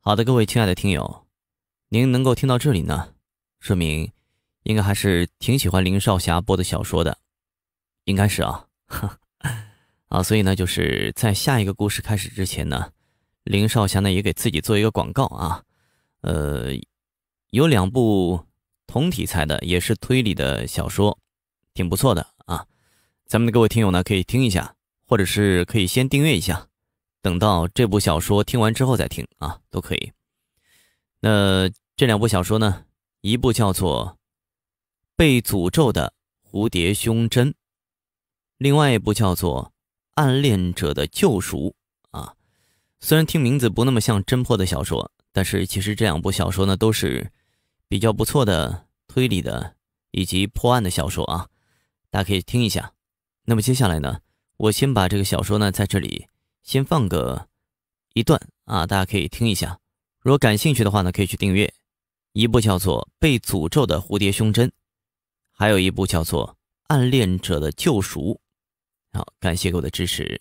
好的，各位亲爱的听友，您能够听到这里呢，说明应该还是挺喜欢林少侠播的小说的，应该是啊，啊，所以呢，就是在下一个故事开始之前呢，林少侠呢也给自己做一个广告啊，呃，有两部同题材的也是推理的小说，挺不错的啊，咱们的各位听友呢可以听一下，或者是可以先订阅一下。等到这部小说听完之后再听啊，都可以。那这两部小说呢，一部叫做《被诅咒的蝴蝶胸针》，另外一部叫做《暗恋者的救赎》啊。虽然听名字不那么像侦破的小说，但是其实这两部小说呢，都是比较不错的推理的以及破案的小说啊，大家可以听一下。那么接下来呢，我先把这个小说呢在这里。先放个一段啊，大家可以听一下。如果感兴趣的话呢，可以去订阅一部叫做《被诅咒的蝴蝶胸针》，还有一部叫做《暗恋者的救赎》。好，感谢各位的支持。